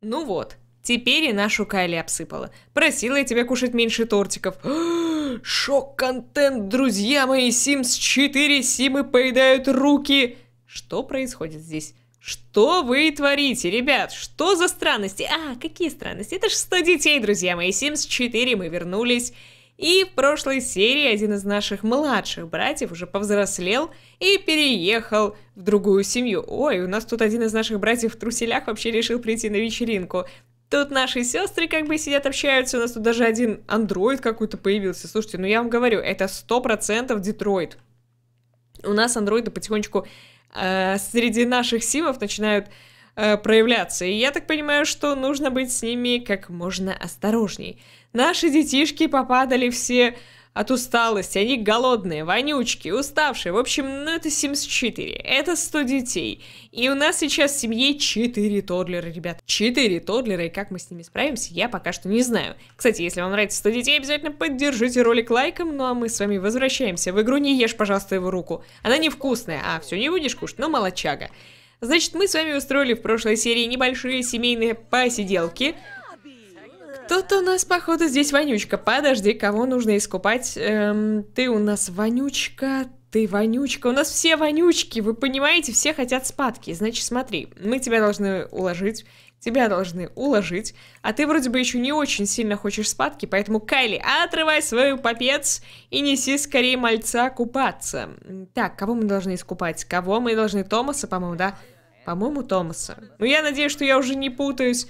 Ну вот, теперь и нашу Кайли обсыпала. Просила я тебя кушать меньше тортиков. Шок-контент, друзья мои, Sims 4, Симы поедают руки. Что происходит здесь? Что вы творите, ребят? Что за странности? А, какие странности? Это же 100 детей, друзья мои. Sims 4, мы вернулись. И в прошлой серии один из наших младших братьев уже повзрослел и переехал в другую семью. Ой, у нас тут один из наших братьев в труселях вообще решил прийти на вечеринку. Тут наши сестры как бы сидят, общаются, у нас тут даже один андроид какой-то появился. Слушайте, ну я вам говорю, это 100% Детройт. У нас андроиды потихонечку э, среди наших симов начинают Э, проявляться. И я так понимаю, что нужно быть с ними как можно осторожней. Наши детишки попадали все от усталости, они голодные, вонючки, уставшие. В общем, ну это Sims 4, это 100 детей. И у нас сейчас в семье 4 тодлера, ребят. 4 тодлера, и как мы с ними справимся, я пока что не знаю. Кстати, если вам нравится 100 детей, обязательно поддержите ролик лайком. Ну а мы с вами возвращаемся в игру «Не ешь, пожалуйста, его руку». Она невкусная, а все не будешь кушать, но ну, молочага. Значит, мы с вами устроили в прошлой серии небольшие семейные посиделки. Кто-то у нас, походу, здесь вонючка. Подожди, кого нужно искупать? Эм, ты у нас вонючка, ты вонючка. У нас все вонючки, вы понимаете, все хотят спадки. Значит, смотри, мы тебя должны уложить тебя должны уложить, а ты вроде бы еще не очень сильно хочешь спадки, поэтому, Кайли, отрывай свою попец и неси скорее мальца купаться. Так, кого мы должны искупать? Кого мы должны? Томаса, по-моему, да? По-моему, Томаса. Ну, я надеюсь, что я уже не путаюсь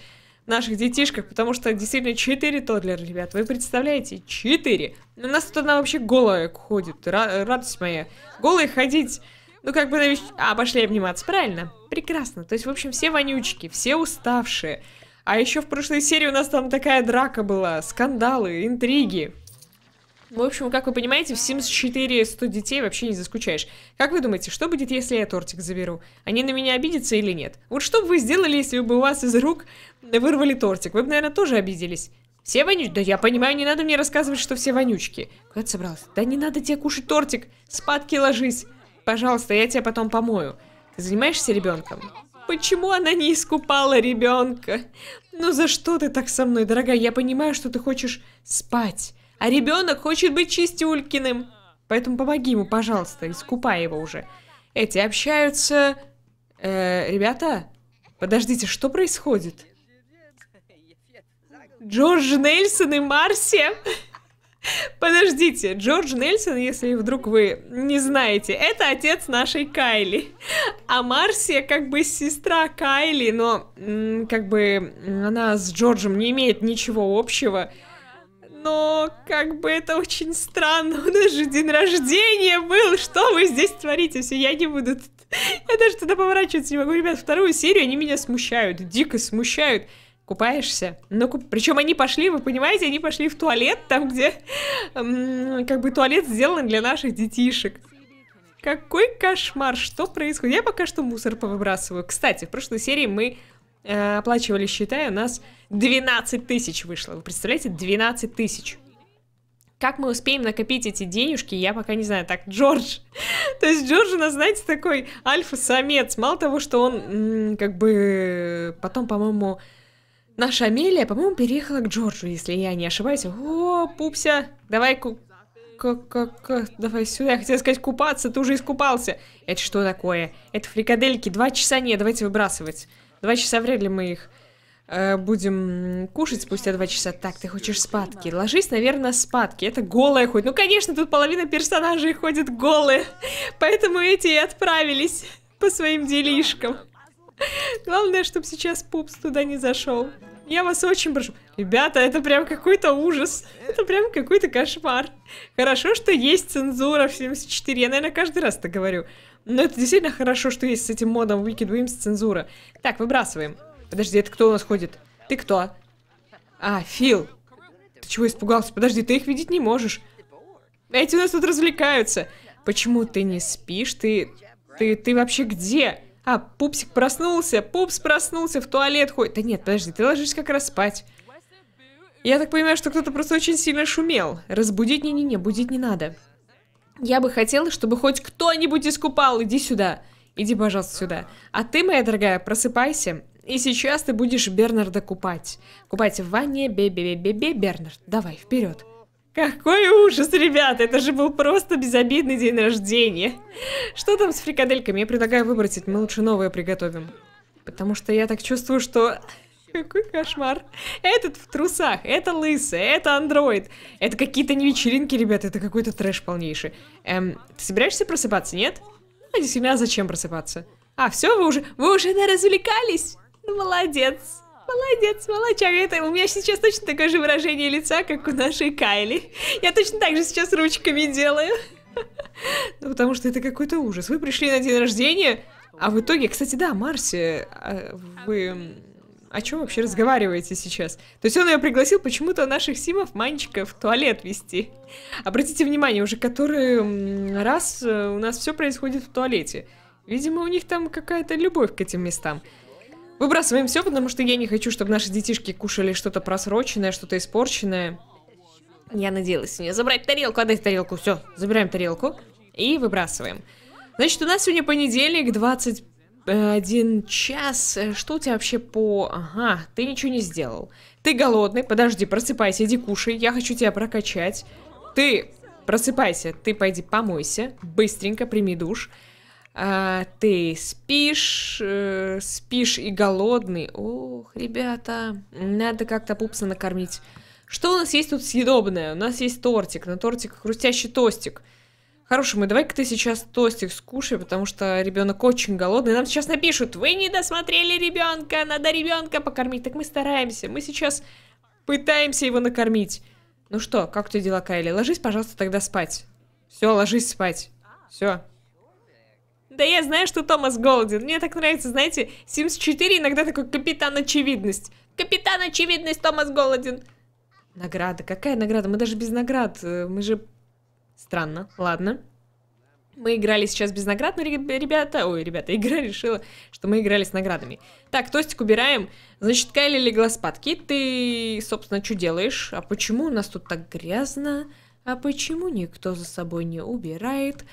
в наших детишках, потому что действительно 4 тодлера, ребят. Вы представляете? 4. У нас тут она вообще голая ходит. Радость моя. Голая ходить ну, как бы А, пошли обниматься, правильно? Прекрасно. То есть, в общем, все вонючки, все уставшие. А еще в прошлой серии у нас там такая драка была, скандалы, интриги. Ну, в общем, как вы понимаете, в Sims 4 100 детей вообще не заскучаешь. Как вы думаете, что будет, если я тортик заберу? Они на меня обидятся или нет? Вот что бы вы сделали, если бы у вас из рук вырвали тортик? Вы бы, наверное, тоже обиделись. Все вонючки? Да я понимаю, не надо мне рассказывать, что все вонючки. Куда ты собралась? Да не надо тебе кушать тортик. Спадки ложись пожалуйста, я тебя потом помою. Ты занимаешься ребенком? Почему она не искупала ребенка? Ну за что ты так со мной, дорогая? Я понимаю, что ты хочешь спать. А ребенок хочет быть чистюлькиным. Поэтому помоги ему, пожалуйста, искупай его уже. Эти общаются... Э, ребята, подождите, что происходит? Джордж Нельсон и Марси? Подождите, Джордж Нельсон, если вдруг вы не знаете, это отец нашей Кайли. А Марсия как бы сестра Кайли, но как бы она с Джорджем не имеет ничего общего. Но как бы это очень странно, у нас же день рождения был, что вы здесь творите? Все, я не буду... Я даже туда поворачиваться не могу. Ребят, вторую серию они меня смущают, дико смущают купаешься. Ну, куп... причем они пошли, вы понимаете, они пошли в туалет, там, где как бы туалет сделан для наших детишек. Какой кошмар, что происходит? Я пока что мусор повыбрасываю. Кстати, в прошлой серии мы э, оплачивали счета, и у нас 12 тысяч вышло. Вы представляете, 12 тысяч. Как мы успеем накопить эти денежки, я пока не знаю. Так, Джордж. То есть Джордж у нас, знаете, такой альфа-самец. Мало того, что он как бы потом, по-моему, Наша Амелия, по-моему, переехала к Джорджу, если я не ошибаюсь. О, пупся, давай ку... Как, как, как, давай сюда, я хотела сказать купаться, ты уже искупался. Это что такое? Это фрикадельки, два часа не. давайте выбрасывать. Два часа вряд ли мы их э, будем кушать спустя два часа. Так, ты хочешь спадки? Ложись, наверное, спадки. Это голая хоть. Ну, конечно, тут половина персонажей ходит голые. Поэтому эти и отправились по своим делишкам. Главное, чтобы сейчас пупс туда не зашел. Я вас очень прошу. Ребята, это прям какой-то ужас. Это прям какой-то кошмар. Хорошо, что есть цензура в 74. Я, наверное, каждый раз это говорю. Но это действительно хорошо, что есть с этим модом Wicked Wims цензура. Так, выбрасываем. Подожди, это кто у нас ходит? Ты кто? А, Фил. Ты чего испугался? Подожди, ты их видеть не можешь. Эти у нас тут развлекаются. Почему ты не спишь? Ты... Ты, ты вообще где? А, пупсик проснулся, пупс проснулся, в туалет ходит. Да нет, подожди, ты ложишься как раз спать. Я так понимаю, что кто-то просто очень сильно шумел. Разбудить не-не-не, будить не надо. Я бы хотела, чтобы хоть кто-нибудь искупал. Иди сюда. Иди, пожалуйста, сюда. А ты, моя дорогая, просыпайся. И сейчас ты будешь Бернарда купать. Купать в ванне. Бе-бе-бе-бе-бе, Бернард. Давай, вперед. Какой ужас, ребята, это же был просто безобидный день рождения. Что там с фрикадельками? Я предлагаю выбросить, мы лучше новое приготовим. Потому что я так чувствую, что... Какой кошмар. Этот в трусах, это лысый, это андроид. Это какие-то не вечеринки, ребята, это какой-то трэш полнейший. Эм, ты собираешься просыпаться, нет? Ну, а действительно, зачем просыпаться? А, все, вы уже, вы уже, наверное, развлекались? Ну, молодец молодец, молодчага. Это у меня сейчас точно такое же выражение лица, как у нашей Кайли. Я точно так же сейчас ручками делаю. Ну, потому что это какой-то ужас. Вы пришли на день рождения, а в итоге, кстати, да, Марси, а, вы о чем вообще разговариваете сейчас? То есть он ее пригласил почему-то наших симов Манечка в туалет вести. Обратите внимание, уже который раз э, у нас все происходит в туалете. Видимо, у них там какая-то любовь к этим местам. Выбрасываем все, потому что я не хочу, чтобы наши детишки кушали что-то просроченное, что-то испорченное. Я надеялась у нее забрать тарелку, отдать тарелку. Все, забираем тарелку и выбрасываем. Значит, у нас сегодня понедельник, 21 час. Что у тебя вообще по... Ага, ты ничего не сделал. Ты голодный, подожди, просыпайся, иди кушай. Я хочу тебя прокачать. Ты просыпайся, ты пойди помойся, быстренько прими душ. А, ты спишь, э, спишь и голодный. Ох, ребята, надо как-то пупса накормить. Что у нас есть тут съедобное? У нас есть тортик. На тортик хрустящий тостик. Хороший мой, давай-ка ты сейчас тостик скушай, потому что ребенок очень голодный. Нам сейчас напишут, вы не досмотрели ребенка, надо ребенка покормить. Так мы стараемся, мы сейчас пытаемся его накормить. Ну что, как у тебя дела, Кайли? Ложись, пожалуйста, тогда спать. Все, ложись спать. Все да я знаю, что Томас голоден. Мне так нравится, знаете, Sims 4 иногда такой капитан очевидность. Капитан очевидность, Томас голоден. Награда. Какая награда? Мы даже без наград. Э, мы же... Странно. Ладно. Мы играли сейчас без наград, но ребята... Ой, ребята, игра решила, что мы играли с наградами. Так, тостик убираем. Значит, Кайли легла спать. Кит, ты, собственно, что делаешь? А почему у нас тут так грязно? А почему никто за собой не убирает?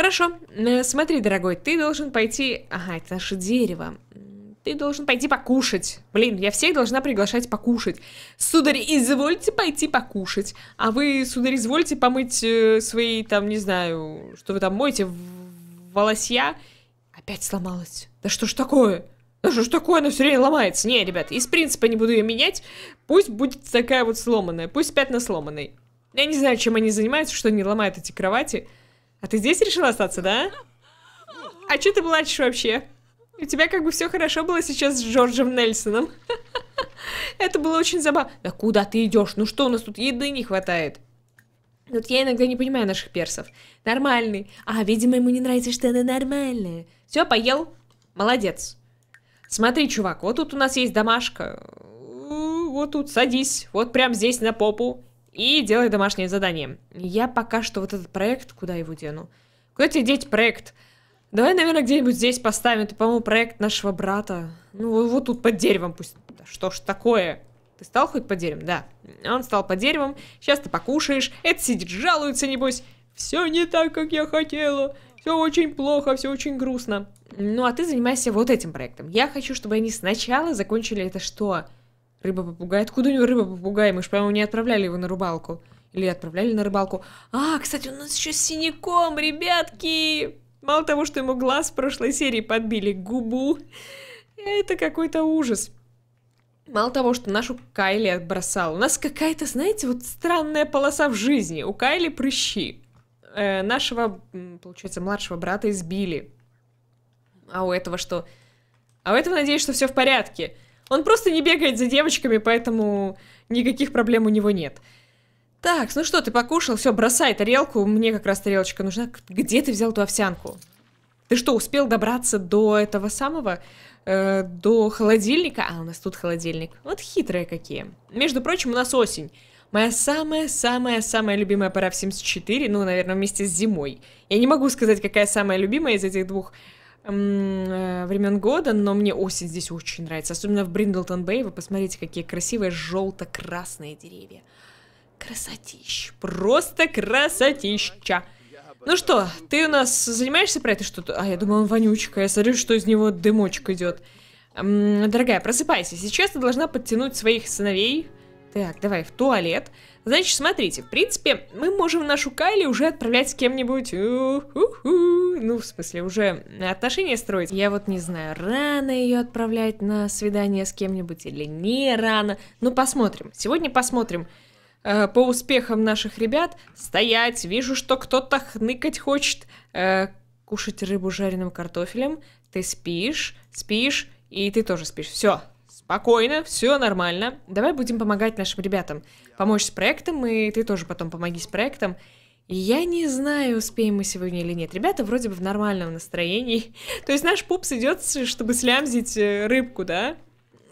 Хорошо, э, смотри, дорогой, ты должен пойти... Ага, это наше дерево. Ты должен пойти покушать. Блин, я всех должна приглашать покушать. Сударь, извольте пойти покушать. А вы, сударь, извольте помыть э, свои, там, не знаю, что вы там моете, волосья. Опять сломалась. Да что ж такое? Да что ж такое, она все время ломается. Не, ребят, из принципа не буду ее менять. Пусть будет такая вот сломанная. Пусть пятна сломанной. Я не знаю, чем они занимаются, что они ломают эти кровати. А ты здесь решила остаться, да? А че ты плачешь вообще? У тебя как бы все хорошо было сейчас с Джорджем Нельсоном. Это было очень забавно. Да куда ты идешь? Ну что, у нас тут еды не хватает. Вот я иногда не понимаю наших персов. Нормальный. А, видимо, ему не нравится, что она нормальная. Все, поел. Молодец. Смотри, чувак, вот тут у нас есть домашка. Э, вот тут садись. Вот прям здесь на попу и делай домашнее задание. Я пока что вот этот проект, куда его дену? Куда тебе деть проект? Давай, наверное, где-нибудь здесь поставим. Это, по-моему, проект нашего брата. Ну, вот тут под деревом пусть. что ж такое? Ты стал хоть под деревом? Да. Он стал под деревом. Сейчас ты покушаешь. Это сидит, жалуется, небось. Все не так, как я хотела. Все очень плохо, все очень грустно. Ну, а ты занимайся вот этим проектом. Я хочу, чтобы они сначала закончили это что? Рыба-попугай. Откуда у него рыба-попугай? Мы же, по-моему, не отправляли его на рыбалку. Или отправляли на рыбалку. А, кстати, у нас еще с синяком, ребятки! Мало того, что ему глаз в прошлой серии подбили, губу. Это какой-то ужас. Мало того, что нашу Кайли отбросал. У нас какая-то, знаете, вот странная полоса в жизни. У Кайли прыщи. Э, нашего, получается, младшего брата избили. А у этого что? А у этого, надеюсь, что все в порядке. Он просто не бегает за девочками, поэтому никаких проблем у него нет. Так, ну что, ты покушал? Все, бросай тарелку. Мне как раз тарелочка нужна. Где ты взял ту овсянку? Ты что, успел добраться до этого самого? Э, до холодильника? А, у нас тут холодильник. Вот хитрые какие. Между прочим, у нас осень. Моя самая-самая-самая любимая пора в 74. ну, наверное, вместе с зимой. Я не могу сказать, какая самая любимая из этих двух Э, времен года, но мне осень здесь очень нравится. Особенно в Бриндлтон Бэй. Вы посмотрите, какие красивые желто-красные деревья. Красотищ. Просто красотища. Ну что, ты у нас занимаешься про это что-то? А, я думал, он вонючка. Я смотрю, что из него дымочек идет. Дорогая, просыпайся. Сейчас ты должна подтянуть своих сыновей. Так, давай в туалет. Значит, смотрите, в принципе, мы можем нашу Кайли уже отправлять с кем-нибудь. Ну, в смысле, уже отношения строить. Я вот не знаю, рано ее отправлять на свидание с кем-нибудь или не рано. Ну, посмотрим. Сегодня посмотрим э, по успехам наших ребят. Стоять, вижу, что кто-то хныкать хочет. Э, кушать рыбу жареным картофелем. Ты спишь, спишь, и ты тоже спишь. Все, Спокойно, все нормально. Давай будем помогать нашим ребятам. Поможешь с проектом, и ты тоже потом помоги с проектом. Я не знаю, успеем мы сегодня или нет. Ребята вроде бы в нормальном настроении. То есть наш пупс идет, чтобы слямзить э, рыбку, да?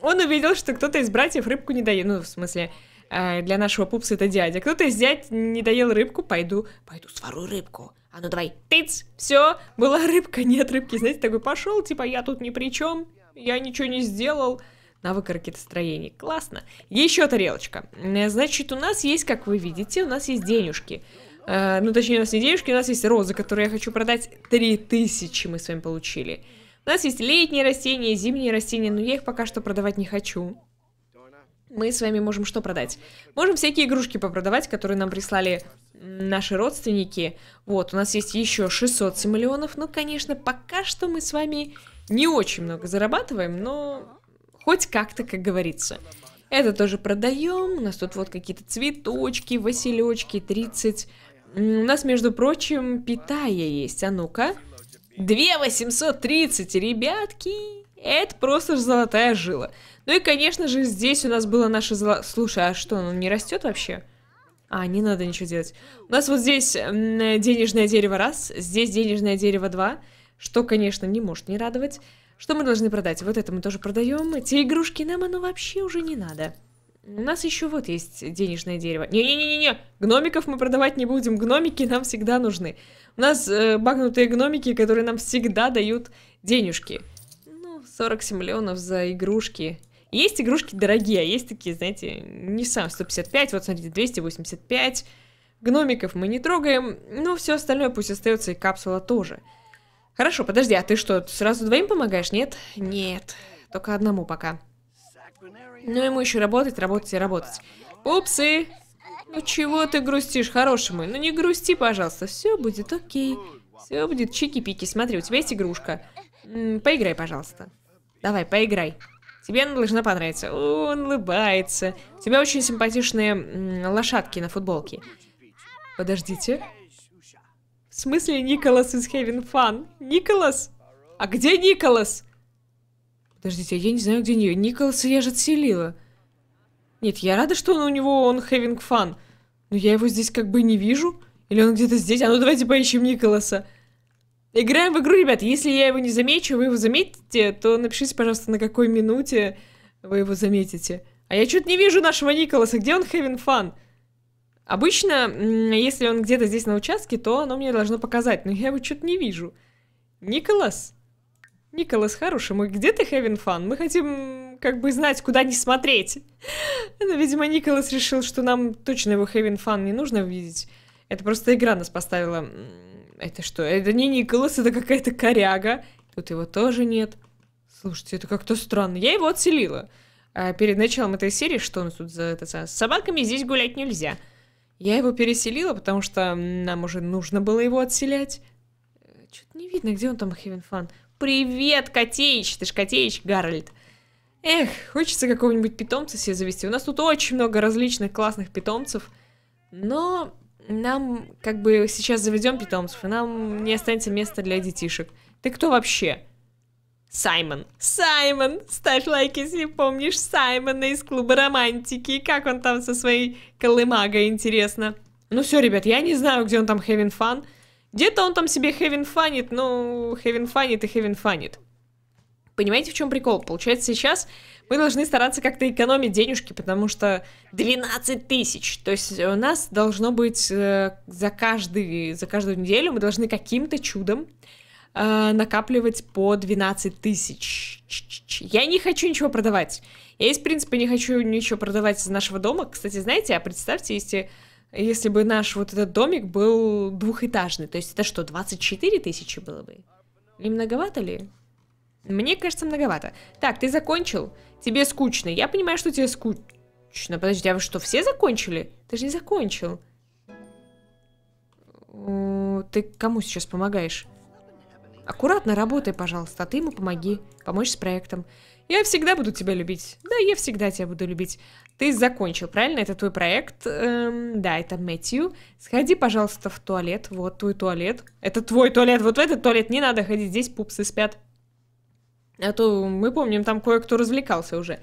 Он увидел, что кто-то из братьев рыбку не доел. Ну, в смысле, э, для нашего пупса это дядя. Кто-то из дядь не доел рыбку, пойду, пойду свару рыбку. А ну давай, тыц, все, была рыбка, нет рыбки. Знаете, такой пошел, типа, я тут ни при чем, я ничего не сделал навык ракетостроения. Классно. Еще тарелочка. Э, значит, у нас есть, как вы видите, у нас есть денежки. Э, ну, точнее, у нас не денежки, у нас есть розы, которые я хочу продать. 3000 мы с вами получили. У нас есть летние растения, зимние растения, но я их пока что продавать не хочу. Мы с вами можем что продать? Можем всякие игрушки попродавать, которые нам прислали наши родственники. Вот, у нас есть еще 600 миллионов. Ну, конечно, пока что мы с вами не очень много зарабатываем, но Хоть как-то, как говорится. Это тоже продаем. У нас тут вот какие-то цветочки, василечки, 30. У нас, между прочим, питая есть. А ну-ка. 2830, ребятки! Это просто золотая жила. Ну и, конечно же, здесь у нас было наше золо... Слушай, а что, оно не растет вообще? А, не надо ничего делать. У нас вот здесь денежное дерево раз, здесь денежное дерево два, что, конечно, не может не радовать. Что мы должны продать? Вот это мы тоже продаем. Эти игрушки нам оно вообще уже не надо. У нас еще вот есть денежное дерево. Не-не-не-не, гномиков мы продавать не будем. Гномики нам всегда нужны. У нас э, багнутые гномики, которые нам всегда дают денежки. Ну, 47 миллионов за игрушки. Есть игрушки дорогие, а есть такие, знаете, не сам 155, вот смотрите, 285. Гномиков мы не трогаем, но все остальное пусть остается и капсула тоже. Хорошо, подожди, а ты что, сразу двоим помогаешь, нет? Нет, только одному пока. Но ну, ему еще работать, работать и работать. Пупсы! Ну чего ты грустишь, хороший мой? Ну не грусти, пожалуйста, все будет окей. Все будет чики-пики. Смотри, у тебя есть игрушка. М -м, поиграй, пожалуйста. Давай, поиграй. Тебе она должна понравиться. О, он улыбается. У тебя очень симпатичные м лошадки на футболке. Подождите. В смысле Николас из having fun? Николас? А где Николас? Подождите, я не знаю, где Ник... Николаса я же отселила. Нет, я рада, что он у него, он having fun. Но я его здесь как бы не вижу. Или он где-то здесь? А ну давайте поищем Николаса. Играем в игру, ребят. Если я его не замечу, вы его заметите, то напишите, пожалуйста, на какой минуте вы его заметите. А я что-то не вижу нашего Николаса. Где он having fun? Обычно, если он где-то здесь на участке, то оно мне должно показать, но я его что-то не вижу. Николас. Николас, хороший мой, где ты, Heaven фан, Мы хотим как бы знать, куда не смотреть. Но, ну, видимо, Николас решил, что нам точно его Heaven фан не нужно видеть. Это просто игра нас поставила. Это что? Это не Николас, это какая-то коряга. Тут его тоже нет. Слушайте, это как-то странно. Я его отселила. А перед началом этой серии, что он тут за это? С собаками здесь гулять нельзя. Я его переселила, потому что нам уже нужно было его отселять. Что-то не видно, где он там, Хевенфан. Привет, Котеич! Ты ж Котеич, Гарольд. Эх, хочется какого-нибудь питомца себе завести. У нас тут очень много различных классных питомцев. Но нам как бы сейчас заведем питомцев, и нам не останется места для детишек. Ты кто вообще? Саймон. Саймон! Ставь лайк, если помнишь Саймона из клуба романтики. Как он там со своей колымагой, интересно. Ну все, ребят, я не знаю, где он там having fun, Где-то он там себе having funит, но having funит и having funит. Понимаете, в чем прикол? Получается, сейчас мы должны стараться как-то экономить денежки, потому что 12 тысяч. То есть у нас должно быть э, за, каждый, за каждую неделю мы должны каким-то чудом Э, накапливать по 12 тысяч. Я не хочу ничего продавать. Я, в принципе, не хочу ничего продавать из нашего дома. Кстати, знаете, а представьте, если, если бы наш вот этот домик был двухэтажный. То есть это что, 24 тысячи было бы? Не многовато ли? Мне кажется, многовато. Так, ты закончил? Тебе скучно. Я понимаю, что тебе скучно. Подожди, а вы что, все закончили? Ты же не закончил. Ты кому сейчас помогаешь? Аккуратно работай, пожалуйста, а ты ему помоги, помочь с проектом. Я всегда буду тебя любить. Да, я всегда тебя буду любить. Ты закончил, правильно? Это твой проект. Эм, да, это Мэтью. Сходи, пожалуйста, в туалет. Вот твой туалет. Это твой туалет. Вот в этот туалет не надо ходить. Здесь пупсы спят. А то мы помним, там кое-кто развлекался уже.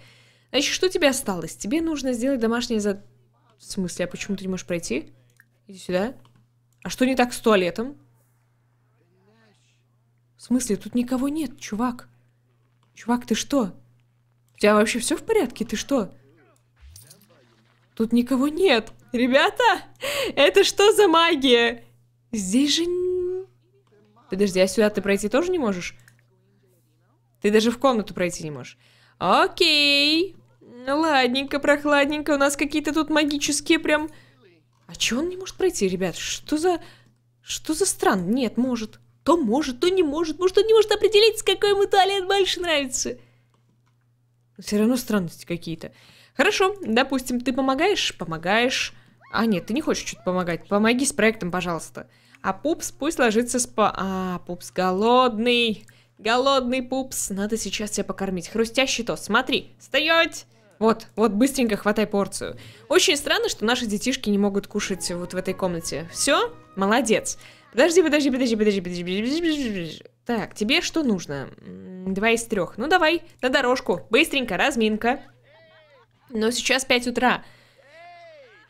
Значит, что тебе осталось? Тебе нужно сделать домашнее за... В смысле, а почему ты не можешь пройти? Иди сюда. А что не так с туалетом? В смысле, тут никого нет, чувак. Чувак, ты что? У тебя вообще все в порядке? Ты что? Тут никого нет. Ребята, это что за магия? Здесь же... Подожди, а сюда ты пройти тоже не можешь? Ты даже в комнату пройти не можешь. Окей. Ну ладненько, прохладненько. У нас какие-то тут магические прям... А чё он не может пройти, ребят? Что за... Что за стран? Нет, может. То может, то не может. Может, он не может определить, какой ему туалет больше нравится. все равно странности какие-то. Хорошо, допустим, ты помогаешь? Помогаешь. А, нет, ты не хочешь что-то помогать. Помоги с проектом, пожалуйста. А пупс пусть ложится спа... А, пупс голодный. Голодный пупс. Надо сейчас тебя покормить. Хрустящий тост. Смотри. Стоять! Вот, вот, быстренько хватай порцию. Очень странно, что наши детишки не могут кушать вот в этой комнате. Все? Молодец. Подожди, подожди, подожди, подожди, подожди, подожди, подожди, подожди. Так, тебе что нужно? Два из трех. Ну давай, на дорожку. Быстренько, разминка. Но сейчас 5 утра.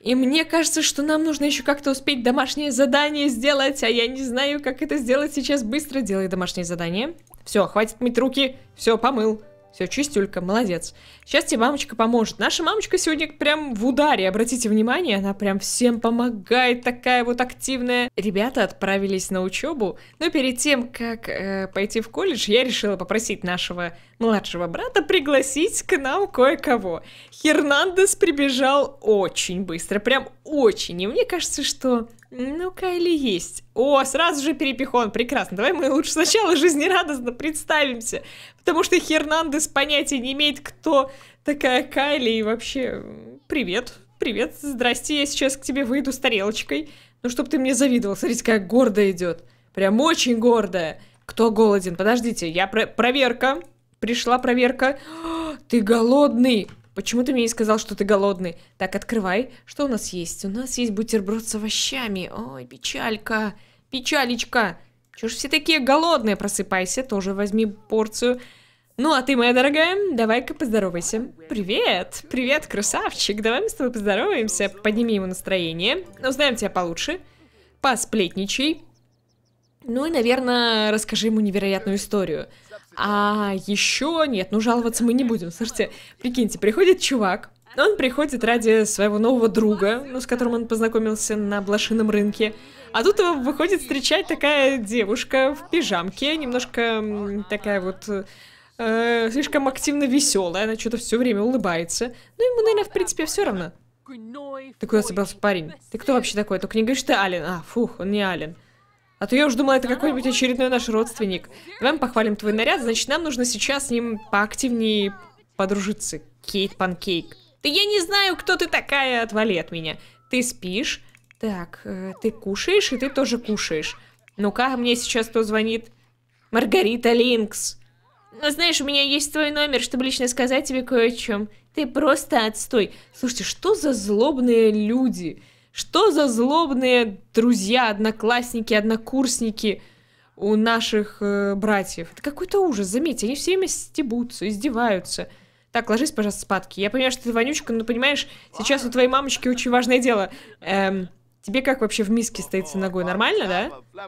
И мне кажется, что нам нужно еще как-то успеть домашнее задание сделать, а я не знаю, как это сделать сейчас. Быстро делай домашнее задание. Все, хватит мыть руки. Все, помыл. Все, чистюлька, молодец. Сейчас тебе мамочка поможет. Наша мамочка сегодня прям в ударе, обратите внимание, она прям всем помогает, такая вот активная. Ребята отправились на учебу, но перед тем, как э, пойти в колледж, я решила попросить нашего младшего брата пригласить к нам кое-кого. Хернандес прибежал очень быстро, прям очень, и мне кажется, что ну, Кайли есть. О, сразу же перепихон, прекрасно. Давай мы лучше сначала жизнерадостно представимся, потому что Хернандес понятия не имеет, кто такая Кайли и вообще... Привет, привет, здрасте, я сейчас к тебе выйду с тарелочкой. Ну, чтоб ты мне завидовал, смотрите, как гордо идет. Прям очень гордая. Кто голоден? Подождите, я про проверка. Пришла проверка. О, ты голодный. Почему ты мне не сказал, что ты голодный? Так, открывай. Что у нас есть? У нас есть бутерброд с овощами. Ой, печалька. Печалечка. Чего ж все такие голодные? Просыпайся, тоже возьми порцию. Ну, а ты, моя дорогая, давай-ка поздоровайся. Привет! Привет, красавчик! Давай мы с тобой поздороваемся, подними ему настроение, узнаем ну, тебя получше, посплетничай. Ну и, наверное, расскажи ему невероятную историю. А еще нет, ну жаловаться мы не будем. Слушайте, прикиньте, приходит чувак, он приходит ради своего нового друга, ну, с которым он познакомился на блошином рынке. А тут его выходит встречать такая девушка в пижамке, немножко такая вот э, слишком активно веселая, она что-то все время улыбается. Ну, ему, наверное, в принципе, все равно. Ты куда собрался, парень? Ты кто вообще такой? Только не говоришь, ты Ален. А, фух, он не Ален. А то я уже думала, это какой-нибудь очередной наш родственник. Давай мы похвалим твой наряд, значит, нам нужно сейчас с ним поактивнее подружиться. Кейт Панкейк. Да я не знаю, кто ты такая, отвали от меня. Ты спишь, так, э, ты кушаешь, и ты тоже кушаешь. Ну-ка, мне сейчас кто звонит? Маргарита Линкс. Ну, знаешь, у меня есть твой номер, чтобы лично сказать тебе кое о чем. Ты просто отстой. Слушайте, что за злобные люди? Что за злобные друзья, одноклассники, однокурсники у наших э, братьев? Это какой-то ужас, заметьте, они все время стебутся, издеваются. Так, ложись, пожалуйста, спадки. Я понимаю, что ты вонючка, но понимаешь, сейчас у твоей мамочки очень важное дело. Эм, тебе как вообще в миске стоит с ногой? Нормально, да?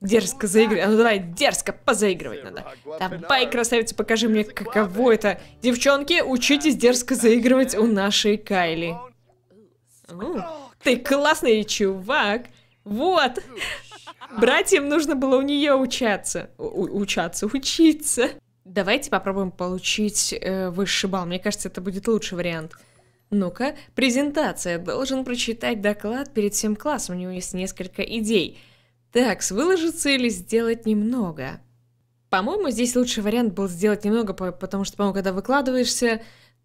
Дерзко заигрывать. А ну давай, дерзко позаигрывать надо. Давай, красавица, покажи мне, каково это. Девчонки, учитесь дерзко заигрывать у нашей Кайли. О, ну, ты классный чувак. Вот. Братьям нужно было у нее учаться. У учаться, учиться. Давайте попробуем получить э, высший балл. Мне кажется, это будет лучший вариант. Ну-ка, презентация. Должен прочитать доклад перед всем классом. У него есть несколько идей. Так, выложиться или сделать немного? По-моему, здесь лучший вариант был сделать немного, потому что, по-моему, когда выкладываешься,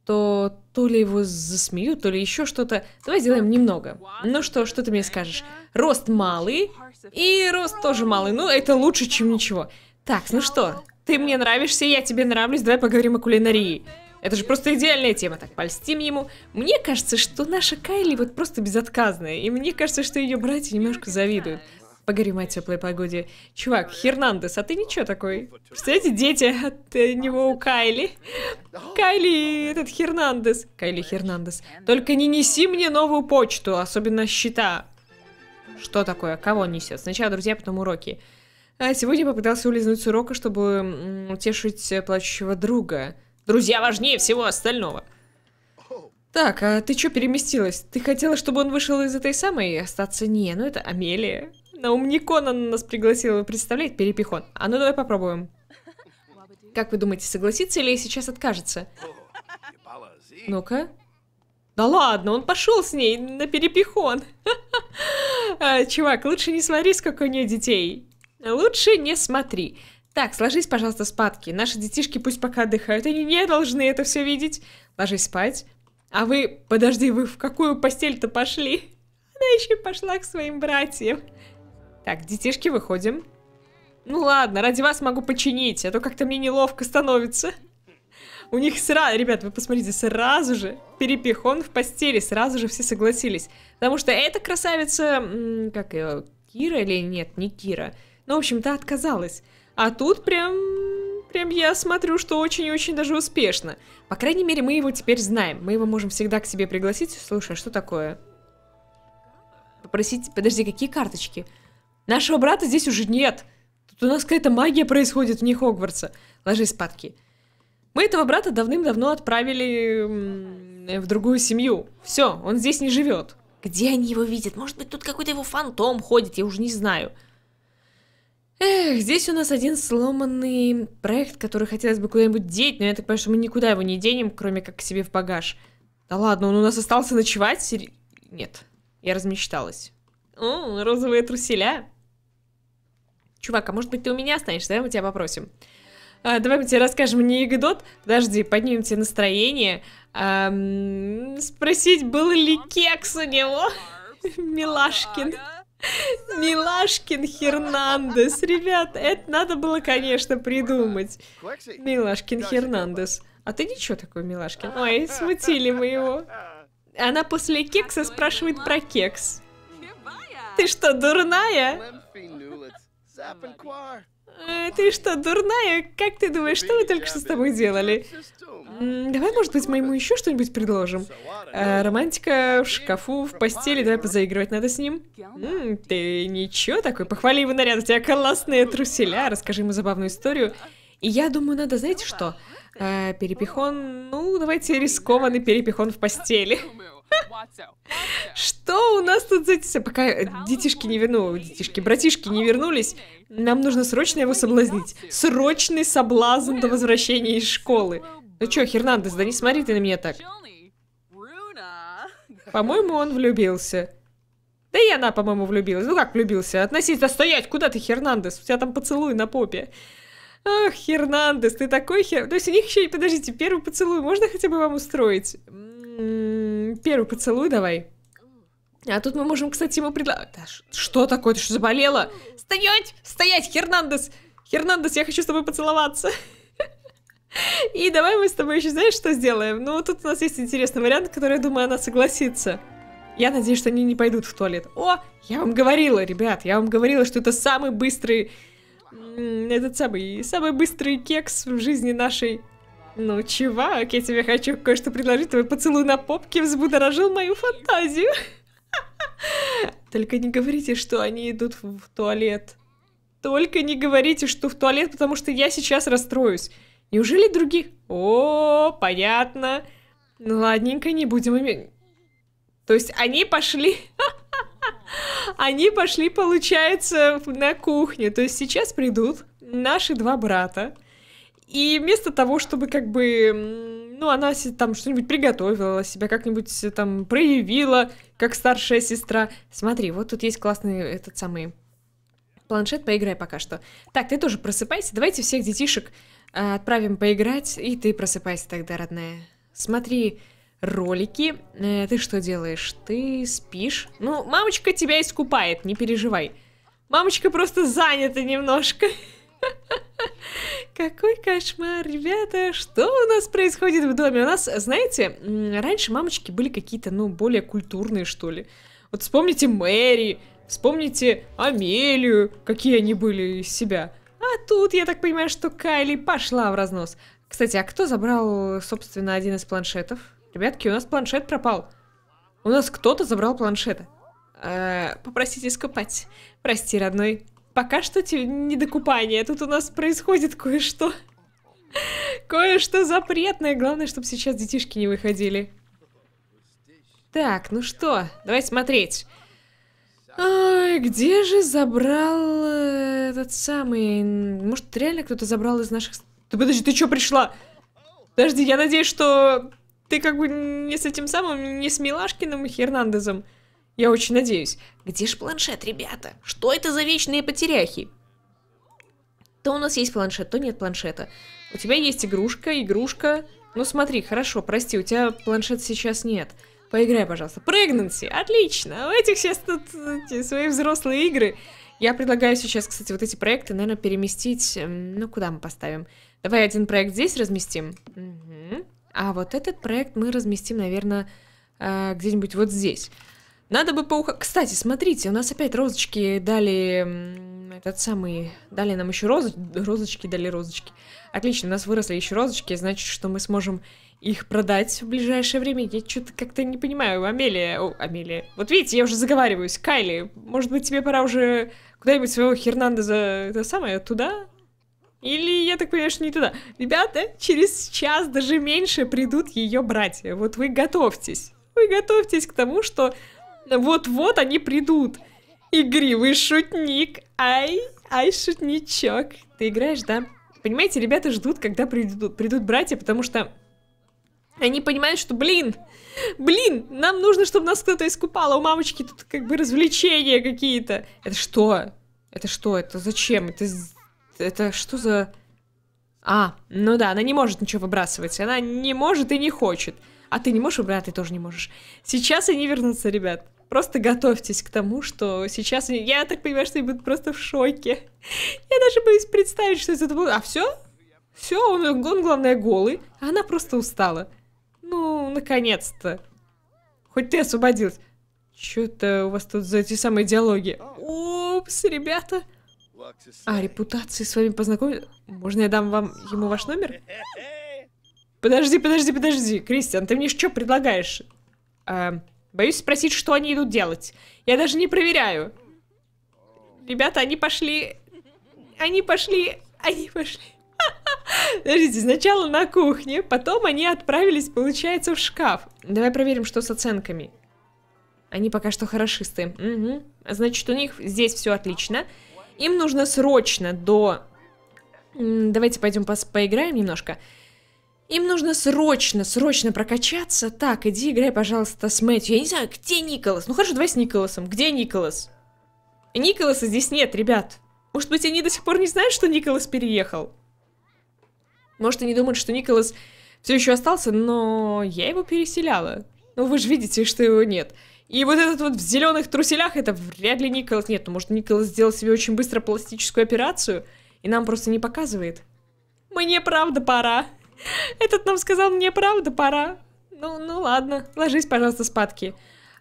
то то ли его засмеют, то ли еще что-то. Давай сделаем немного. Ну что, что ты мне скажешь? Рост малый, и рост тоже малый. Ну, это лучше, чем ничего. Так, ну что, ты мне нравишься, я тебе нравлюсь, давай поговорим о кулинарии. Это же просто идеальная тема, так польстим ему. Мне кажется, что наша Кайли вот просто безотказная, и мне кажется, что ее братья немножко завидуют. Поговорим о теплой погоде. Чувак, Хернандес, а ты ничего такой. Представляете, дети от э, него у Кайли. Кайли, этот Хернандес. Кайли Хернандес. Только не неси мне новую почту, особенно счета. Что такое? Кого он несет? Сначала друзья, потом уроки. А сегодня попытался улизнуть с урока, чтобы утешить э, плачущего друга. Друзья важнее всего остального. Так, а ты что переместилась? Ты хотела, чтобы он вышел из этой самой и остаться? Не, ну это Амелия. На умникон она нас пригласила, представляете, перепихон. А ну давай попробуем. Как вы думаете, согласится или сейчас откажется? Ну-ка. Да ладно, он пошел с ней на перепихон. А, чувак, лучше не смотри, сколько у нее детей. Лучше не смотри. Так, сложись, пожалуйста, спадки. Наши детишки пусть пока отдыхают. Они не должны это все видеть. Ложись спать. А вы, подожди, вы в какую постель-то пошли? Она еще пошла к своим братьям. Так, детишки, выходим. Ну ладно, ради вас могу починить, а то как-то мне неловко становится. У них сразу, ребят, вы посмотрите, сразу же перепихон в постели, сразу же все согласились. Потому что эта красавица, как ее, Кира или нет, не Кира. Ну, в общем-то, отказалась. А тут прям, прям я смотрю, что очень-очень даже успешно. По крайней мере, мы его теперь знаем. Мы его можем всегда к себе пригласить. Слушай, а что такое? Попросить, подожди, какие карточки? Карточки. Нашего брата здесь уже нет. Тут у нас какая-то магия происходит вне Хогвартса. Ложись спадки. Мы этого брата давным-давно отправили в другую семью. Все, он здесь не живет. Где они его видят? Может быть, тут какой-то его фантом ходит, я уже не знаю. Эх, здесь у нас один сломанный проект, который хотелось бы куда-нибудь деть, но я так понимаю, что мы никуда его не денем, кроме как к себе в багаж. Да ладно, он у нас остался ночевать? Нет, я размечталась. О, розовые труселя. Чувак, а может быть ты у меня останешься, давай мы тебя попросим. А, давай мы тебе расскажем анекдот. Подожди, поднимем тебе настроение. А, спросить, был ли кекс у него. Милашкин. Милашкин Хернандес. Ребят, это надо было, конечно, придумать. Милашкин Хернандес. А ты ничего такой, Милашкин? Ой, смутили мы его. Она после кекса спрашивает про кекс. Ты что, дурная? Э, ты что, дурная? Как ты думаешь, что мы только что с тобой делали? Давай, может быть, мы ему еще что-нибудь предложим. А, романтика в шкафу, в постели, давай позаигрывать надо с ним. М -м, ты ничего такой, похвали его наряд, у тебя классные труселя, расскажи ему забавную историю. И я думаю, надо, знаете что? А, перепихон, ну, давайте рискованный перепихон в постели. Что у нас тут за... Пока э, детишки не верну, детишки, братишки не вернулись, нам нужно срочно его соблазнить. Срочный соблазн до возвращения из школы. Ну чё, Хернандес, да не смотри ты на меня так. По-моему, он влюбился. Да и она, по-моему, влюбилась. Ну как влюбился? Относись, да стоять, куда ты, Хернандес? У тебя там поцелуй на попе. Ах, Хернандес, ты такой хер... То есть у них еще и... Подождите, первый поцелуй можно хотя бы вам устроить? М -м -м первый поцелуй давай. А тут мы можем, кстати, ему предлагать... Да, что такое? Ты что, заболела? Стоять! Стоять, Хернандес! Хернандес, я хочу с тобой поцеловаться. И давай мы с тобой еще, знаешь, что сделаем? Ну, тут у нас есть интересный вариант, который, я думаю, она согласится. Я надеюсь, что они не пойдут в туалет. О, я вам говорила, ребят, я вам говорила, что это самый быстрый... Этот самый... Самый быстрый кекс в жизни нашей ну, чувак, я тебе хочу кое-что предложить. Твой поцелуй на попке взбудоражил мою фантазию. Только не говорите, что они идут в туалет. Только не говорите, что в туалет, потому что я сейчас расстроюсь. Неужели других? О, понятно. Ну, ладненько, не будем иметь... То есть они пошли... Они пошли, получается, на кухню. То есть сейчас придут наши два брата. И вместо того, чтобы как бы, ну, она там что-нибудь приготовила, себя как-нибудь э, там проявила, как старшая сестра. Смотри, вот тут есть классный этот самый планшет, поиграй пока что. Так, ты тоже просыпайся, давайте всех детишек э, отправим поиграть, и ты просыпайся тогда, родная. Смотри ролики, э, ты что делаешь? Ты спишь? Ну, мамочка тебя искупает, не переживай. Мамочка просто занята немножко. Какой кошмар, ребята, что у нас происходит в доме? У нас, знаете, раньше мамочки были какие-то, ну, более культурные, что ли. Вот вспомните Мэри, вспомните Амелию, какие они были из себя. А тут, я так понимаю, что Кайли пошла в разнос. Кстати, а кто забрал, собственно, один из планшетов? Ребятки, у нас планшет пропал. У нас кто-то забрал планшета? Э -э, попросите искупать. Прости, родной пока что не докупание. Тут у нас происходит кое-что. Кое-что запретное. Главное, чтобы сейчас детишки не выходили. Так, ну что, давай смотреть. Ой, где же забрал э, этот самый... Может, реально кто-то забрал из наших... Ты подожди, ты что пришла? Подожди, я надеюсь, что ты как бы не с этим самым, не с Милашкиным и Хернандезом. Я очень надеюсь. Где ж планшет, ребята? Что это за вечные потеряхи? То у нас есть планшет, то нет планшета. У тебя есть игрушка, игрушка. Ну смотри, хорошо, прости, у тебя планшет сейчас нет. Поиграй, пожалуйста. Pregnancy, отлично. У этих сейчас тут эти, свои взрослые игры. Я предлагаю сейчас, кстати, вот эти проекты, наверное, переместить... Эм, ну, куда мы поставим? Давай один проект здесь разместим. Угу. А вот этот проект мы разместим, наверное, э, где-нибудь вот здесь. Надо бы поуха... Кстати, смотрите, у нас опять розочки дали... Этот самый... Дали нам еще роз... розочки, дали розочки. Отлично, у нас выросли еще розочки, значит, что мы сможем их продать в ближайшее время. Я что-то как-то не понимаю. Амелия... О, Амелия. Вот видите, я уже заговариваюсь. Кайли, может быть, тебе пора уже куда-нибудь своего Хернанда за Это самое, туда? Или я так понимаю, что не туда. Ребята, через час, даже меньше, придут ее братья. Вот вы готовьтесь. Вы готовьтесь к тому, что вот-вот они придут. Игривый шутник. Ай, ай, шутничок. Ты играешь, да? Понимаете, ребята ждут, когда придут, придут братья, потому что они понимают, что, блин, блин, нам нужно, чтобы нас кто-то искупал, а у мамочки тут как бы развлечения какие-то. Это что? Это что? Это зачем? Это, это что за... А, ну да, она не может ничего выбрасывать. Она не может и не хочет. А ты не можешь убрать, ты тоже не можешь. Сейчас они вернутся, ребят. Просто готовьтесь к тому, что сейчас... Я так понимаю, что они будут просто в шоке. Я даже боюсь представить, что это было... А все? Все, он, он, главное, голый. А она просто устала. Ну, наконец-то. Хоть ты освободилась. что это у вас тут за эти самые диалоги? Упс, ребята. А, репутации с вами познакомиться? Можно я дам вам ему ваш номер? Подожди, подожди, подожди. Кристиан, ты мне что предлагаешь? А, Боюсь спросить, что они идут делать. Я даже не проверяю. Ребята, они пошли... Они пошли... Они пошли... Подождите, сначала на кухне, потом они отправились, получается, в шкаф. Давай проверим, что с оценками. Они пока что хорошисты. Угу. Значит, у них здесь все отлично. Им нужно срочно до... Давайте пойдем поиграем немножко. Им нужно срочно, срочно прокачаться. Так, иди играй, пожалуйста, с Мэтью. Я не знаю, где Николас? Ну хорошо, давай с Николасом. Где Николас? Николаса здесь нет, ребят. Может быть, они до сих пор не знают, что Николас переехал? Может, они думают, что Николас все еще остался, но я его переселяла. Ну, вы же видите, что его нет. И вот этот вот в зеленых труселях, это вряд ли Николас. Нет, ну, может, Николас сделал себе очень быстро пластическую операцию и нам просто не показывает. Мне правда пора. Этот нам сказал, мне правда пора. Ну, ну ладно, ложись, пожалуйста, спадки.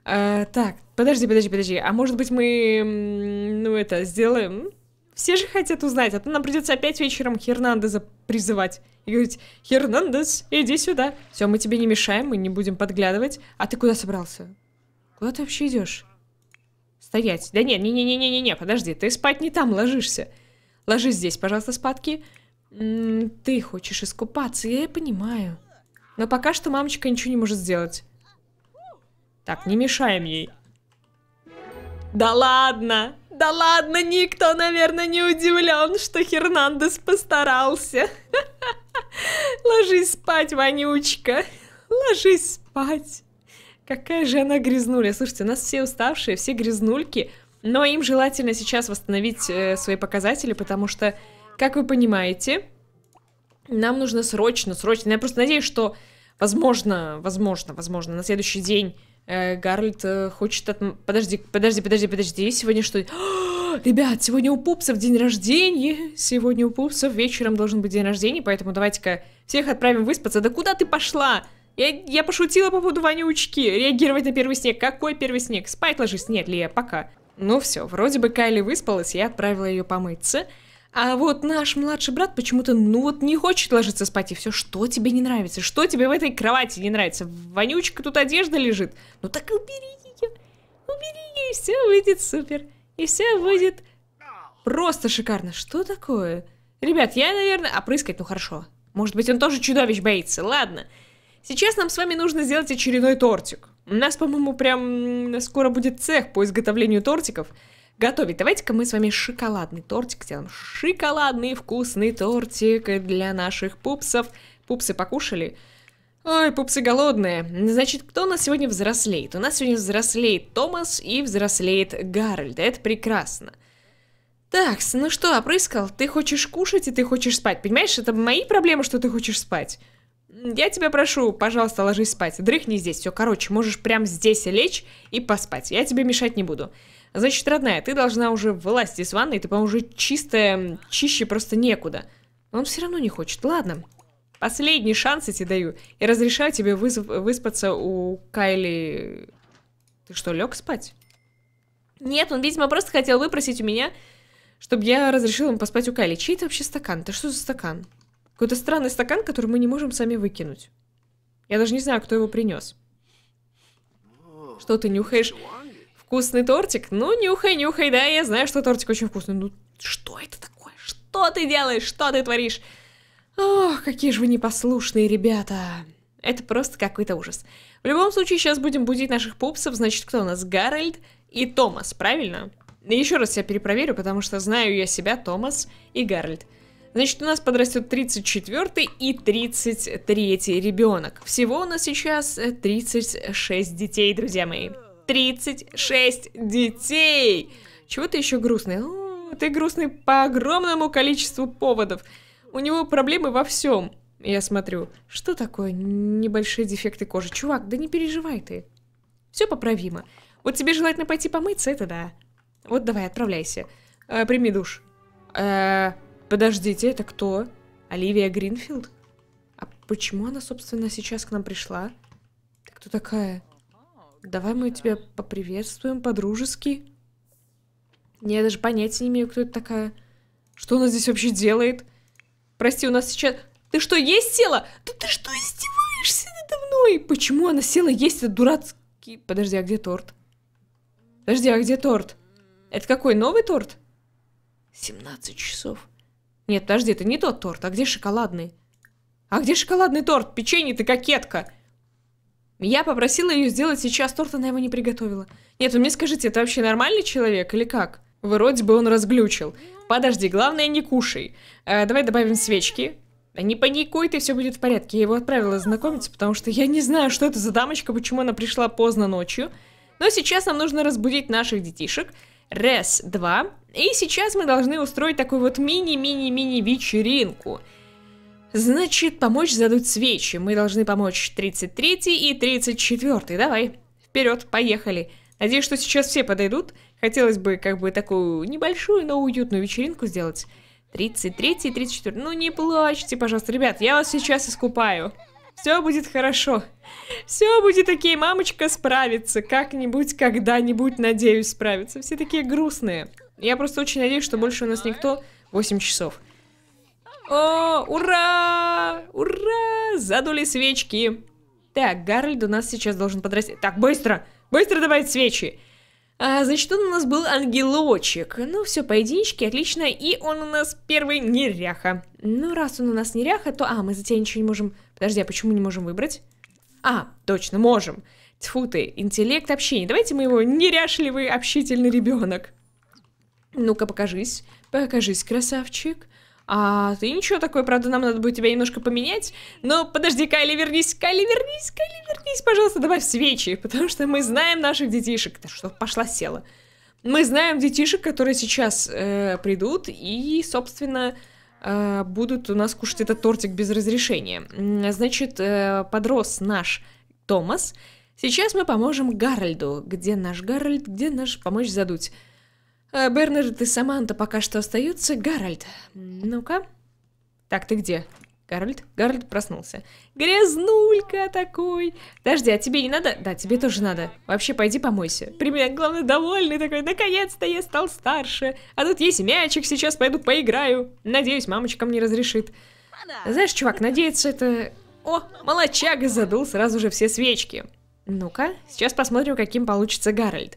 А, так, подожди, подожди, подожди. А может быть мы, ну это, сделаем... Все же хотят узнать, а то нам придется опять вечером Хернандеза призывать. И говорить, Хернандес, иди сюда. Все, мы тебе не мешаем, мы не будем подглядывать. А ты куда собрался? Куда ты вообще идешь? Стоять. Да нет, не-не-не-не-не, подожди, ты спать не там ложишься. Ложись здесь, пожалуйста, спадки. Ты хочешь искупаться, я и понимаю. Но пока что мамочка ничего не может сделать. Так, не мешаем ей. Да ладно! Да ладно, никто, наверное, не удивлен, что Хернандес постарался. Ложись спать, Ванючка, Ложись спать. Какая же она грязнуля. Слушайте, у нас все уставшие, все грязнульки. Но им желательно сейчас восстановить э, свои показатели, потому что как вы понимаете, нам нужно срочно, срочно. Я просто надеюсь, что, возможно, возможно, возможно, на следующий день э, Гарольд э, хочет от... Подожди, подожди, подожди, подожди. Сегодня что? ребят, сегодня у Пупсов день рождения. Сегодня у Пупсов вечером должен быть день рождения, поэтому давайте-ка всех отправим выспаться. Да куда ты пошла? Я, я пошутила по поводу вонючки. Реагировать на первый снег. Какой первый снег? Спать ложись. Нет, Лия, пока. Ну все, вроде бы Кайли выспалась, я отправила ее помыться. А вот наш младший брат почему-то, ну вот, не хочет ложиться спать, и все, что тебе не нравится, что тебе в этой кровати не нравится, вонючка тут одежда лежит, ну так убери ее, убери ее, и все выйдет супер, и все выйдет просто шикарно, что такое? Ребят, я, наверное, опрыскать, а ну хорошо, может быть, он тоже чудовищ боится, ладно. Сейчас нам с вами нужно сделать очередной тортик. У нас, по-моему, прям скоро будет цех по изготовлению тортиков готовить. Давайте-ка мы с вами шоколадный тортик сделаем. Шоколадный вкусный тортик для наших пупсов. Пупсы покушали? Ой, пупсы голодные. Значит, кто у нас сегодня взрослеет? У нас сегодня взрослеет Томас и взрослеет Гарольд. Это прекрасно. Так, ну что, опрыскал? Ты хочешь кушать и ты хочешь спать. Понимаешь, это мои проблемы, что ты хочешь спать. Я тебя прошу, пожалуйста, ложись спать. Дрыхни здесь. Все, короче, можешь прямо здесь лечь и поспать. Я тебе мешать не буду. Значит, родная, ты должна уже вылазить из ванны, и ты, по-моему, уже чистая, чище просто некуда. Но он все равно не хочет. Ладно, последний шанс я тебе даю. И разрешаю тебе вызв... выспаться у Кайли... Ты что, лег спать? Нет, он, видимо, просто хотел выпросить у меня, чтобы я разрешила ему поспать у Кайли. Чей это вообще стакан? Это что за стакан? Какой-то странный стакан, который мы не можем сами выкинуть. Я даже не знаю, кто его принес. Что ты нюхаешь? Вкусный тортик? Ну, нюхай, нюхай, да, я знаю, что тортик очень вкусный. Ну, что это такое? Что ты делаешь? Что ты творишь? Ох, какие же вы непослушные ребята. Это просто какой-то ужас. В любом случае, сейчас будем будить наших пупсов. Значит, кто у нас? Гарольд и Томас, правильно? Еще раз я перепроверю, потому что знаю я себя, Томас и Гарольд. Значит, у нас подрастет 34 и 33 ребенок. Всего у нас сейчас 36 э, детей, друзья мои. 36 детей. Чего ты еще грустный? О, ты грустный по огромному количеству поводов. У него проблемы во всем. Я смотрю, что такое небольшие дефекты кожи? Чувак, да не переживай ты. Все поправимо. Вот тебе желательно пойти помыться, это да. Вот давай, отправляйся. Э, прими душ. Э, подождите, это кто? Оливия Гринфилд? А почему она, собственно, сейчас к нам пришла? Ты кто такая? Давай мы тебя поприветствуем по-дружески. Я даже понятия не имею, кто это такая. Что она здесь вообще делает? Прости, у нас сейчас... Ты что, есть села? Да ты что, издеваешься надо мной? Почему она села есть этот дурацкий... Подожди, а где торт? Подожди, а где торт? Это какой, новый торт? 17 часов. Нет, подожди, это не тот торт. А где шоколадный? А где шоколадный торт? Печенье ты кокетка. Я попросила ее сделать сейчас торт, она его не приготовила. Нет, вы мне скажите, это вообще нормальный человек или как? Вроде бы он разглючил. Подожди, главное не кушай. Э, давай добавим свечки. Не паникуй, ты все будет в порядке. Я его отправила знакомиться, потому что я не знаю, что это за дамочка, почему она пришла поздно ночью. Но сейчас нам нужно разбудить наших детишек. Раз, два. И сейчас мы должны устроить такую вот мини-мини-мини вечеринку. Значит, помочь задут свечи. Мы должны помочь 33 и 34. Давай, вперед, поехали. Надеюсь, что сейчас все подойдут. Хотелось бы как бы такую небольшую, но уютную вечеринку сделать. 33 и 34. Ну не плачьте, пожалуйста. Ребят, я вас сейчас искупаю. Все будет хорошо. Все будет окей, мамочка справится. Как-нибудь, когда-нибудь, надеюсь, справится. Все такие грустные. Я просто очень надеюсь, что больше у нас никто 8 часов. О, ура! Ура! Задули свечки. Так, Гарольд у нас сейчас должен подрасти. Так, быстро! Быстро давай свечи! А, значит, он у нас был ангелочек. Ну, все по единичке, отлично. И он у нас первый неряха. Ну, раз он у нас неряха, то... А, мы за тебя ничего не можем... Подожди, а почему не можем выбрать? А, точно, можем. Тьфу ты, интеллект общения. Давайте мы его неряшливый общительный ребенок. Ну-ка, покажись. Покажись, красавчик. А ты ничего такое, правда, нам надо будет тебя немножко поменять. Но подожди, Кайли, вернись, Кайли, вернись, Кайли, вернись, пожалуйста, давай в свечи, потому что мы знаем наших детишек. Да что, пошла села. Мы знаем детишек, которые сейчас э, придут и, собственно, э, будут у нас кушать этот тортик без разрешения. Значит, э, подрос наш Томас. Сейчас мы поможем Гарольду. Где наш Гарольд? Где наш помочь задуть? А Бернард и Саманта пока что остаются. Гарольд, ну-ка. Так, ты где? Гарольд? Гарольд проснулся. Грязнулька такой. Дожди. а тебе не надо? Да, тебе тоже надо. Вообще, пойди помойся. Примерно, главное, довольный такой. Наконец-то я стал старше. А тут есть мячик, сейчас пойду поиграю. Надеюсь, мамочка мне разрешит. Знаешь, чувак, надеяться это... О, молочага задул сразу же все свечки. Ну-ка, сейчас посмотрим, каким получится Гарольд.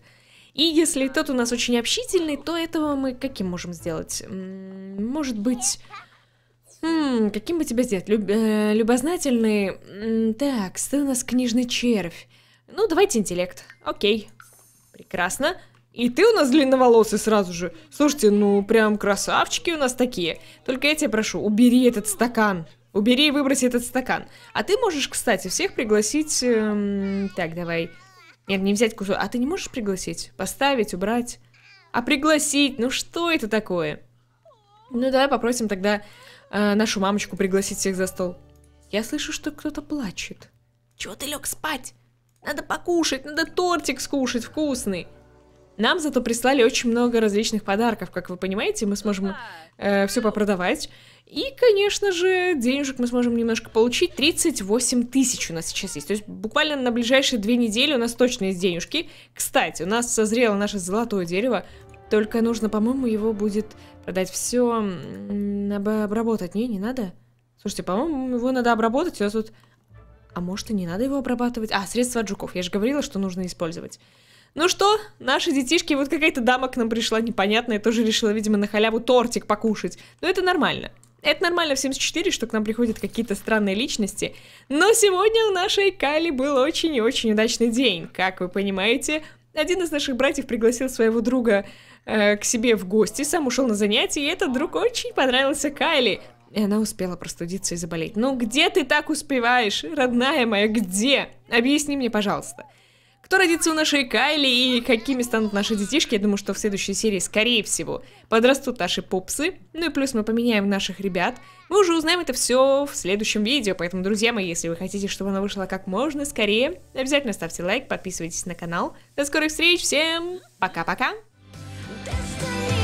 И если тот у нас очень общительный, то этого мы каким можем сделать? Может быть... М хм, каким бы тебя сделать? Люб э, любознательный... так, ты у нас книжный червь. Ну, давайте интеллект. Окей. Прекрасно. И ты у нас длинноволосый сразу же. Слушайте, ну прям красавчики у нас такие. Только я тебя прошу, убери этот стакан. Убери и выброси этот стакан. А ты можешь, кстати, всех пригласить... Эм, так, давай. Нет, не взять кусок. А ты не можешь пригласить? Поставить, убрать? А пригласить? Ну что это такое? Ну давай попросим тогда э, нашу мамочку пригласить всех за стол. Я слышу, что кто-то плачет. Чего ты лег спать? Надо покушать, надо тортик скушать, вкусный. Нам зато прислали очень много различных подарков, как вы понимаете, мы сможем э, все попродавать. И, конечно же, денежек мы сможем немножко получить. 38 тысяч у нас сейчас есть. То есть буквально на ближайшие две недели у нас точно есть денежки. Кстати, у нас созрело наше золотое дерево. Только нужно, по-моему, его будет продать все, обработать. Не, не надо. Слушайте, по-моему, его надо обработать. У нас тут... А может и не надо его обрабатывать? А, средства от жуков. Я же говорила, что нужно использовать. Ну что, наши детишки, вот какая-то дама к нам пришла непонятная, тоже решила, видимо, на халяву тортик покушать. Но это нормально. Это нормально в 74, что к нам приходят какие-то странные личности, но сегодня у нашей Кали был очень и очень удачный день. Как вы понимаете, один из наших братьев пригласил своего друга э, к себе в гости, сам ушел на занятия, и этот друг очень понравился Кали, И она успела простудиться и заболеть. Ну где ты так успеваешь, родная моя, где? Объясни мне, пожалуйста. Кто родится у нашей Кайли и какими станут наши детишки, я думаю, что в следующей серии, скорее всего, подрастут наши попсы. Ну и плюс мы поменяем наших ребят. Мы уже узнаем это все в следующем видео, поэтому, друзья мои, если вы хотите, чтобы она вышла как можно скорее, обязательно ставьте лайк, подписывайтесь на канал. До скорых встреч, всем пока-пока! Destiny